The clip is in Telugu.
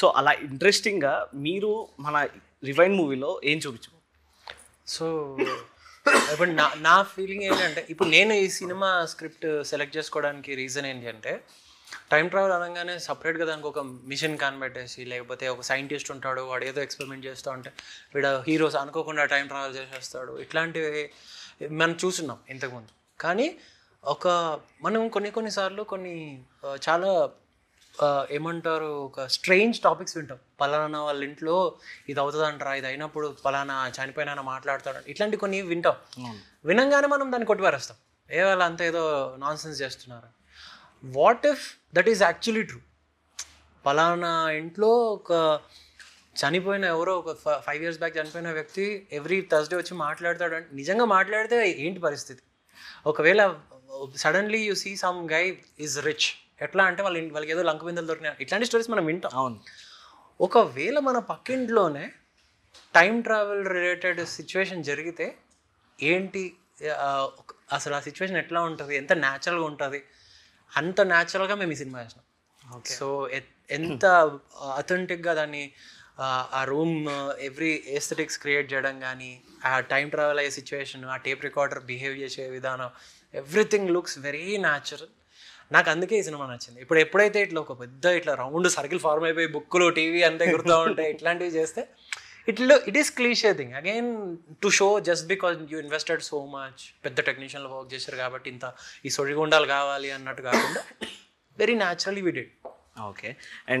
సో అలా ఇంట్రెస్టింగ్గా మీరు మన రివైన్ మూవీలో ఏం చూపించు సో ఇప్పుడు నా నా ఫీలింగ్ ఏంటంటే ఇప్పుడు నేను ఈ సినిమా స్క్రిప్ట్ సెలెక్ట్ చేసుకోవడానికి రీజన్ ఏంటి అంటే టైం ట్రావెల్ అనగానే సపరేట్గా దానికి ఒక మిషన్ కనిపెట్టేసి లేకపోతే ఒక సైంటిస్ట్ ఉంటాడు వాడు ఏదో ఎక్స్పెరిమెంట్ చేస్తూ ఉంటే వీడు హీరోస్ అనుకోకుండా టైం ట్రావెల్ చేసేస్తాడు ఇట్లాంటివి మనం చూస్తున్నాం ఇంతకుముందు కానీ ఒక మనం కొన్ని కొన్నిసార్లు కొన్ని చాలా ఏమంటారు ఒక స్ట్రేంజ్ టాపిక్స్ వింటాం పలానా వాళ్ళ ఇంట్లో ఇది అవుతుందంటారా ఇది అయినప్పుడు పలానా చనిపోయినా మాట్లాడతాడు ఇట్లాంటి కొన్ని వింటాం వినంగానే మనం దాన్ని కొట్టిపారేస్తాం ఏ వాళ్ళు అంత ఏదో నాన్సెన్స్ చేస్తున్నారు what if that is actually true పలానా ఇంట్లో ఒక చనిపోయిన ఎవరో ఒక ఫైవ్ ఇయర్స్ బ్యాక్ చనిపోయిన వ్యక్తి ఎవ్రీ థర్స్డే వచ్చి మాట్లాడతాడు అంటే నిజంగా మాట్లాడితే ఏంటి పరిస్థితి ఒకవేళ suddenly you see some guy is rich ఎట్లా అంటే వాళ్ళు వాళ్ళకి ఏదో లంక బిందెలు దొరికినాయి ఇట్లాంటి స్టోరీస్ మనం వింటాం అవును ఒకవేళ మన పక్కింట్లోనే టైం ట్రావెల్ రిలేటెడ్ సిచ్యువేషన్ జరిగితే ఏంటి అసలు ఆ సిచ్యువేషన్ ఎట్లా ఉంటుంది ఎంత న్యాచురల్గా ఉంటుంది అంత న్యాచురల్గా మేము ఈ సినిమా చేసినాం సో ఎంత అథెంటిక్గా దాన్ని ఆ రూమ్ ఎవ్రీ ఏస్థెటిక్స్ క్రియేట్ చేయడం కానీ ఆ టైం ట్రావెల్ అయ్యే సిచ్యువేషన్ ఆ టేప్ రికార్డర్ బిహేవ్ చేసే విధానం ఎవ్రీథింగ్ లుక్స్ వెరీ న్యాచురల్ నాకు అందుకే ఈ సినిమా నచ్చింది ఇప్పుడు ఎప్పుడైతే ఇట్లా ఒక పెద్ద ఇట్లా రౌండ్ సర్కిల్ ఫార్మ్ అయిపోయి బుక్కులు టీవీ అంత ఎగురుతూ ఉంటాయి ఇట్లాంటివి చేస్తే ఇట్లో it is cliché thing again to show just because you invested so much పెద్ద టెక్నీషియన్లు వర్క్ చేశారు కాబట్టి ఇంత ఈ సొడిగుండాలు కావాలి అన్నట్టు కాకుండా వెరీ న్యాచురలీ విడెడ్ ఓకే అండ్